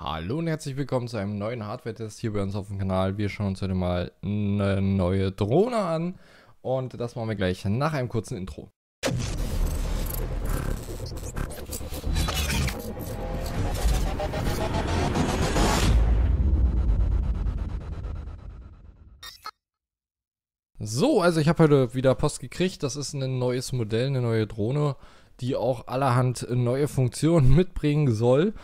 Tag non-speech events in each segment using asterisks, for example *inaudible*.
Hallo und herzlich willkommen zu einem neuen Hardware-Test hier bei uns auf dem Kanal. Wir schauen uns heute mal eine neue Drohne an und das machen wir gleich nach einem kurzen Intro. So, also ich habe heute wieder Post gekriegt. Das ist ein neues Modell, eine neue Drohne, die auch allerhand neue Funktionen *laughs* mitbringen soll.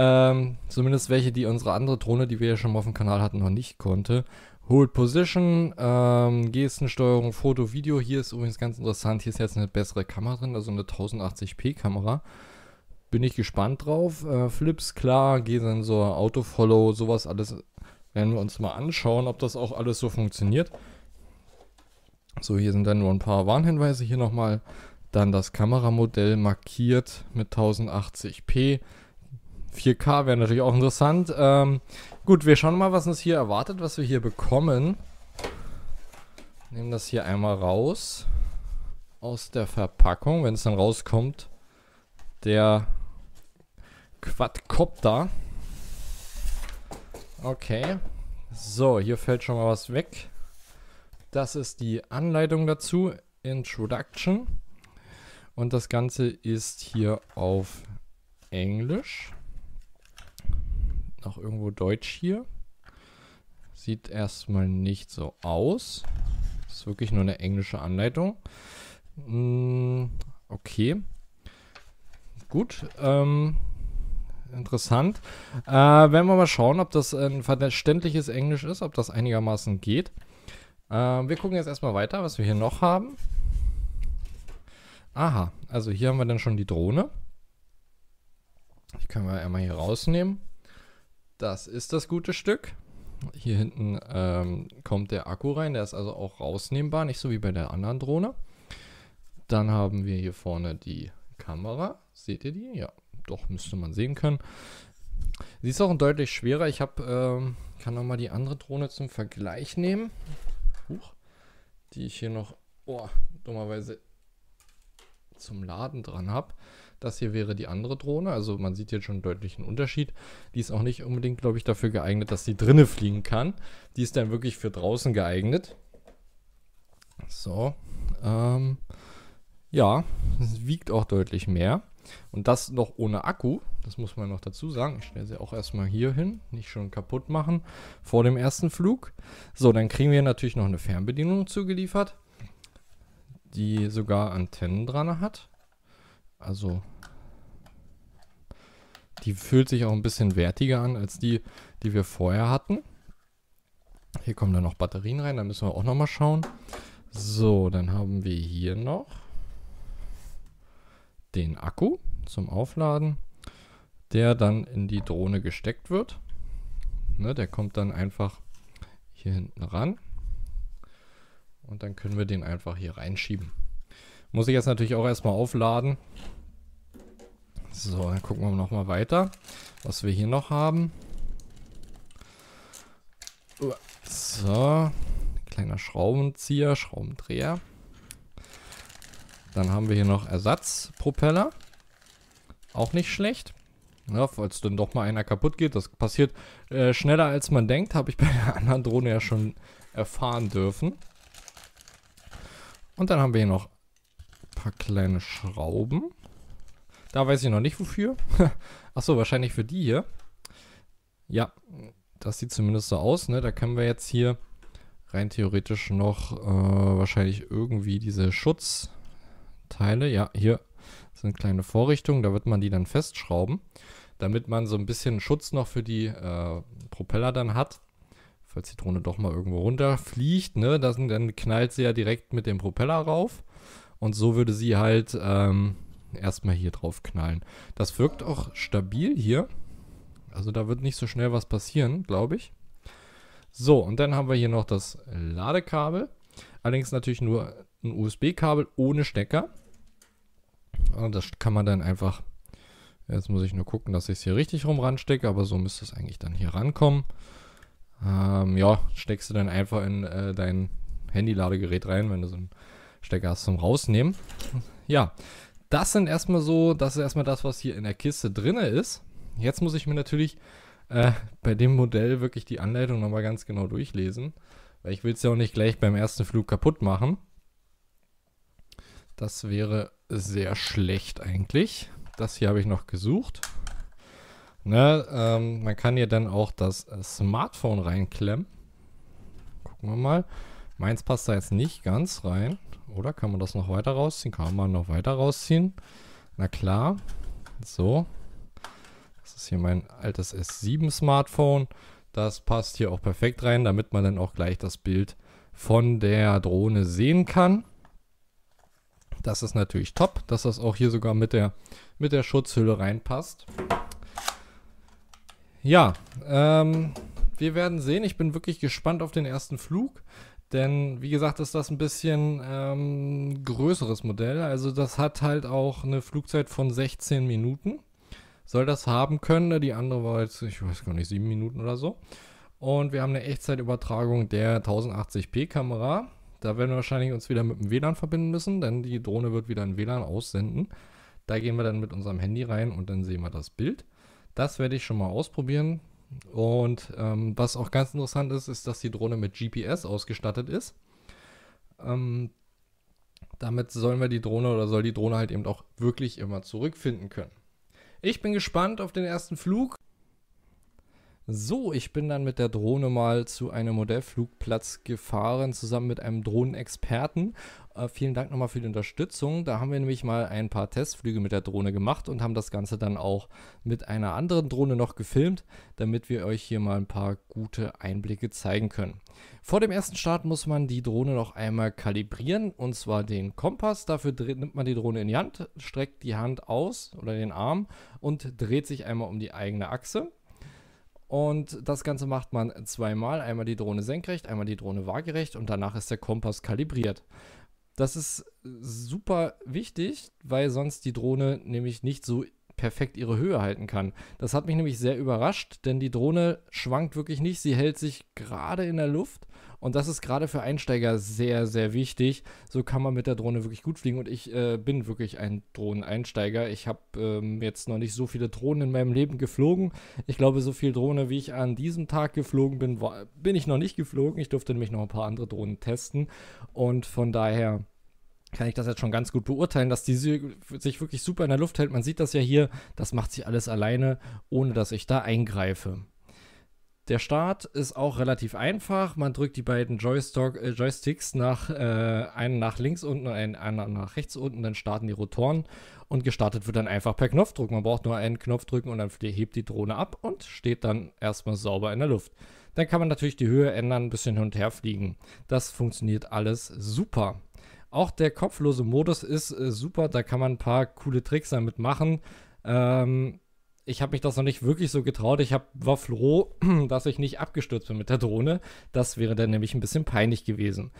Ähm, zumindest welche, die unsere andere Drohne, die wir ja schon mal auf dem Kanal hatten, noch nicht konnte. Hold Position, ähm, Gestensteuerung, Foto, Video. Hier ist übrigens ganz interessant, hier ist jetzt eine bessere Kamera drin, also eine 1080p Kamera. Bin ich gespannt drauf. Äh, Flips, klar, G-Sensor, Autofollow, sowas alles werden wir uns mal anschauen, ob das auch alles so funktioniert. So, hier sind dann nur ein paar Warnhinweise. Hier nochmal dann das Kameramodell markiert mit 1080p. 4K wäre natürlich auch interessant. Ähm, gut, wir schauen mal, was uns hier erwartet, was wir hier bekommen. Nehmen das hier einmal raus aus der Verpackung, wenn es dann rauskommt. Der Quadcopter. Okay. So, hier fällt schon mal was weg. Das ist die Anleitung dazu. Introduction. Und das Ganze ist hier auf Englisch noch irgendwo Deutsch hier. Sieht erstmal nicht so aus. Ist wirklich nur eine englische Anleitung. Hm, okay. Gut. Ähm, interessant. Äh, werden wir mal schauen, ob das ein verständliches Englisch ist, ob das einigermaßen geht. Äh, wir gucken jetzt erstmal weiter, was wir hier noch haben. Aha, also hier haben wir dann schon die Drohne. Die können wir einmal hier rausnehmen. Das ist das gute Stück. Hier hinten ähm, kommt der Akku rein, der ist also auch rausnehmbar, nicht so wie bei der anderen Drohne. Dann haben wir hier vorne die Kamera. Seht ihr die? Ja, doch, müsste man sehen können. Sie ist auch deutlich schwerer. Ich hab, ähm, kann nochmal die andere Drohne zum Vergleich nehmen. Huch, die ich hier noch, oh, dummerweise zum Laden dran habe. Das hier wäre die andere Drohne. Also man sieht hier schon einen deutlichen Unterschied. Die ist auch nicht unbedingt, glaube ich, dafür geeignet, dass sie drinnen fliegen kann. Die ist dann wirklich für draußen geeignet. So. Ähm, ja, es wiegt auch deutlich mehr. Und das noch ohne Akku. Das muss man noch dazu sagen. Ich stelle sie auch erstmal hier hin. Nicht schon kaputt machen vor dem ersten Flug. So, dann kriegen wir natürlich noch eine Fernbedienung zugeliefert, die sogar Antennen dran hat also die fühlt sich auch ein bisschen wertiger an als die, die wir vorher hatten. Hier kommen dann noch Batterien rein, da müssen wir auch nochmal schauen. So, dann haben wir hier noch den Akku zum Aufladen, der dann in die Drohne gesteckt wird. Ne, der kommt dann einfach hier hinten ran und dann können wir den einfach hier reinschieben. Muss ich jetzt natürlich auch erstmal aufladen. So, dann gucken wir nochmal weiter, was wir hier noch haben. So, kleiner Schraubenzieher, Schraubendreher. Dann haben wir hier noch Ersatzpropeller. Auch nicht schlecht. Ja, falls dann doch mal einer kaputt geht, das passiert äh, schneller als man denkt, habe ich bei der anderen Drohne ja schon erfahren dürfen. Und dann haben wir hier noch paar kleine Schrauben. Da weiß ich noch nicht wofür. *laughs* Achso, wahrscheinlich für die hier. Ja, das sieht zumindest so aus. Ne? Da können wir jetzt hier rein theoretisch noch äh, wahrscheinlich irgendwie diese Schutzteile. Ja, hier sind kleine Vorrichtungen. Da wird man die dann festschrauben, damit man so ein bisschen Schutz noch für die äh, Propeller dann hat falls die Drohne doch mal irgendwo runterfliegt, ne, das, dann knallt sie ja direkt mit dem Propeller rauf. Und so würde sie halt ähm, erstmal hier drauf knallen. Das wirkt auch stabil hier. Also da wird nicht so schnell was passieren, glaube ich. So, und dann haben wir hier noch das Ladekabel. Allerdings natürlich nur ein USB-Kabel ohne Stecker. Und das kann man dann einfach... Jetzt muss ich nur gucken, dass ich es hier richtig rum ranstecke, aber so müsste es eigentlich dann hier rankommen. Ähm, ja, steckst du dann einfach in äh, dein Handy-Ladegerät rein, wenn du so ein Stecker zum Rausnehmen. Ja, das sind erstmal so, das ist erstmal das, was hier in der Kiste drin ist. Jetzt muss ich mir natürlich äh, bei dem Modell wirklich die Anleitung nochmal ganz genau durchlesen, weil ich will es ja auch nicht gleich beim ersten Flug kaputt machen. Das wäre sehr schlecht eigentlich. Das hier habe ich noch gesucht. Ne, ähm, man kann hier dann auch das äh, Smartphone reinklemmen. Gucken wir mal. Meins passt da jetzt nicht ganz rein. Oder kann man das noch weiter rausziehen? Kann man noch weiter rausziehen? Na klar. So. Das ist hier mein altes S7 Smartphone. Das passt hier auch perfekt rein, damit man dann auch gleich das Bild von der Drohne sehen kann. Das ist natürlich top, dass das auch hier sogar mit der, mit der Schutzhülle reinpasst. Ja, ähm, wir werden sehen. Ich bin wirklich gespannt auf den ersten Flug. Denn wie gesagt, ist das ein bisschen ähm, größeres Modell. Also das hat halt auch eine Flugzeit von 16 Minuten. Soll das haben können. Ne? Die andere war jetzt, ich weiß gar nicht, 7 Minuten oder so. Und wir haben eine Echtzeitübertragung der 1080p-Kamera. Da werden wir wahrscheinlich uns wieder mit dem WLAN verbinden müssen, denn die Drohne wird wieder ein WLAN aussenden. Da gehen wir dann mit unserem Handy rein und dann sehen wir das Bild. Das werde ich schon mal ausprobieren. Und ähm, was auch ganz interessant ist, ist, dass die Drohne mit GPS ausgestattet ist. Ähm, damit sollen wir die Drohne oder soll die Drohne halt eben auch wirklich immer zurückfinden können. Ich bin gespannt auf den ersten Flug. So, ich bin dann mit der Drohne mal zu einem Modellflugplatz gefahren, zusammen mit einem Drohnenexperten. Äh, vielen Dank nochmal für die Unterstützung. Da haben wir nämlich mal ein paar Testflüge mit der Drohne gemacht und haben das Ganze dann auch mit einer anderen Drohne noch gefilmt, damit wir euch hier mal ein paar gute Einblicke zeigen können. Vor dem ersten Start muss man die Drohne noch einmal kalibrieren und zwar den Kompass. Dafür nimmt man die Drohne in die Hand, streckt die Hand aus oder den Arm und dreht sich einmal um die eigene Achse. Und das Ganze macht man zweimal, einmal die Drohne senkrecht, einmal die Drohne waagerecht und danach ist der Kompass kalibriert. Das ist super wichtig, weil sonst die Drohne nämlich nicht so perfekt ihre Höhe halten kann. Das hat mich nämlich sehr überrascht, denn die Drohne schwankt wirklich nicht. Sie hält sich gerade in der Luft. Und das ist gerade für Einsteiger sehr, sehr wichtig. So kann man mit der Drohne wirklich gut fliegen. Und ich äh, bin wirklich ein Drohneneinsteiger. Ich habe ähm, jetzt noch nicht so viele Drohnen in meinem Leben geflogen. Ich glaube, so viel Drohne, wie ich an diesem Tag geflogen bin, war, bin ich noch nicht geflogen. Ich durfte nämlich noch ein paar andere Drohnen testen. Und von daher kann ich das jetzt schon ganz gut beurteilen, dass die sich wirklich super in der Luft hält. Man sieht das ja hier, das macht sie alles alleine, ohne dass ich da eingreife. Der Start ist auch relativ einfach. Man drückt die beiden Joystock, äh, Joysticks nach, äh, einen nach links unten und einen, einen nach rechts unten, dann starten die Rotoren und gestartet wird dann einfach per Knopfdruck. Man braucht nur einen Knopf drücken und dann hebt die Drohne ab und steht dann erstmal sauber in der Luft. Dann kann man natürlich die Höhe ändern, ein bisschen hin und her fliegen. Das funktioniert alles super. Auch der kopflose Modus ist äh, super, da kann man ein paar coole Tricks damit machen. Ähm, ich habe mich das noch nicht wirklich so getraut. Ich hab, war froh, *clears throat* dass ich nicht abgestürzt bin mit der Drohne. Das wäre dann nämlich ein bisschen peinlich gewesen.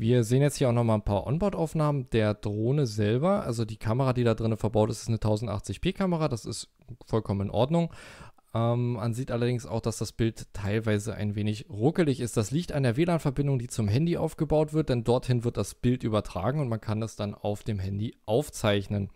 Wir sehen jetzt hier auch nochmal ein paar Onboard-Aufnahmen der Drohne selber. Also die Kamera, die da drin verbaut ist, ist eine 1080p-Kamera. Das ist vollkommen in Ordnung. Ähm, man sieht allerdings auch, dass das Bild teilweise ein wenig ruckelig ist. Das liegt an der WLAN-Verbindung, die zum Handy aufgebaut wird, denn dorthin wird das Bild übertragen und man kann das dann auf dem Handy aufzeichnen.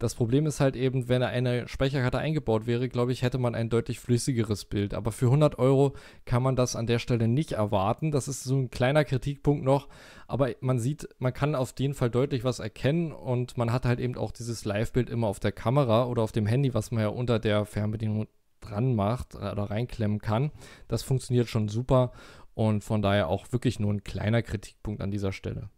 Das Problem ist halt eben, wenn eine Speicherkarte eingebaut wäre, glaube ich, hätte man ein deutlich flüssigeres Bild. Aber für 100 Euro kann man das an der Stelle nicht erwarten. Das ist so ein kleiner Kritikpunkt noch. Aber man sieht, man kann auf jeden Fall deutlich was erkennen und man hat halt eben auch dieses Live-Bild immer auf der Kamera oder auf dem Handy, was man ja unter der Fernbedienung dran macht äh, oder reinklemmen kann. Das funktioniert schon super und von daher auch wirklich nur ein kleiner Kritikpunkt an dieser Stelle.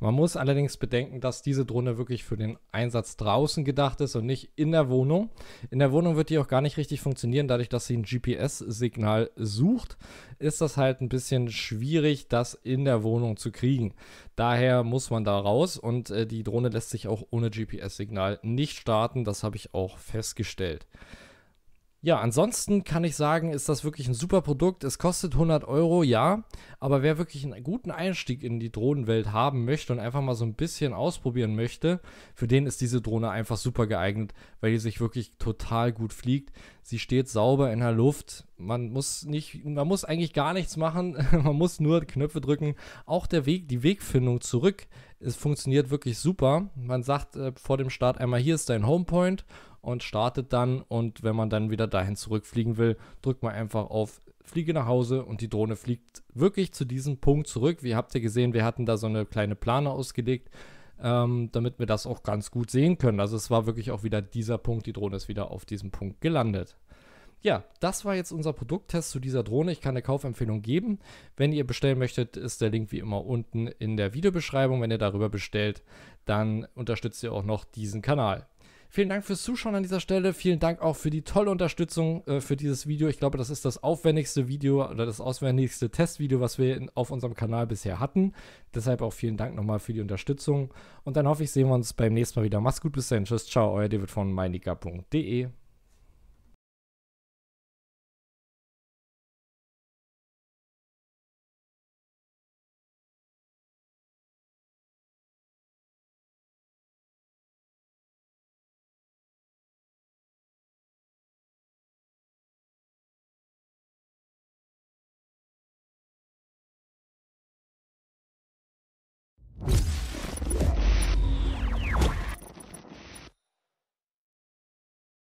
Man muss allerdings bedenken, dass diese Drohne wirklich für den Einsatz draußen gedacht ist und nicht in der Wohnung. In der Wohnung wird die auch gar nicht richtig funktionieren, dadurch, dass sie ein GPS-Signal sucht, ist das halt ein bisschen schwierig, das in der Wohnung zu kriegen. Daher muss man da raus und äh, die Drohne lässt sich auch ohne GPS-Signal nicht starten. Das habe ich auch festgestellt. Ja, ansonsten kann ich sagen, ist das wirklich ein super Produkt. Es kostet 100 Euro, ja. Aber wer wirklich einen guten Einstieg in die Drohnenwelt haben möchte und einfach mal so ein bisschen ausprobieren möchte, für den ist diese Drohne einfach super geeignet, weil die sich wirklich total gut fliegt. Sie steht sauber in der Luft. Man muss nicht, man muss eigentlich gar nichts machen. *laughs* man muss nur Knöpfe drücken. Auch der Weg, die Wegfindung zurück, es funktioniert wirklich super. Man sagt äh, vor dem Start einmal, hier ist dein Homepoint und startet dann. Und wenn man dann wieder dahin zurückfliegen will, drückt man einfach auf Fliege nach Hause und die Drohne fliegt wirklich zu diesem Punkt zurück. Wie habt ihr gesehen, wir hatten da so eine kleine Plane ausgelegt, ähm, damit wir das auch ganz gut sehen können. Also es war wirklich auch wieder dieser Punkt, die Drohne ist wieder auf diesem Punkt gelandet. Ja, das war jetzt unser Produkttest zu dieser Drohne. Ich kann eine Kaufempfehlung geben. Wenn ihr bestellen möchtet, ist der Link wie immer unten in der Videobeschreibung. Wenn ihr darüber bestellt, dann unterstützt ihr auch noch diesen Kanal. Vielen Dank fürs Zuschauen an dieser Stelle. Vielen Dank auch für die tolle Unterstützung äh, für dieses Video. Ich glaube, das ist das aufwendigste Video oder das auswendigste Testvideo, was wir in, auf unserem Kanal bisher hatten. Deshalb auch vielen Dank nochmal für die Unterstützung. Und dann hoffe ich, sehen wir uns beim nächsten Mal wieder. Macht's gut, bis dann. Tschüss, ciao, euer David von meinica.de.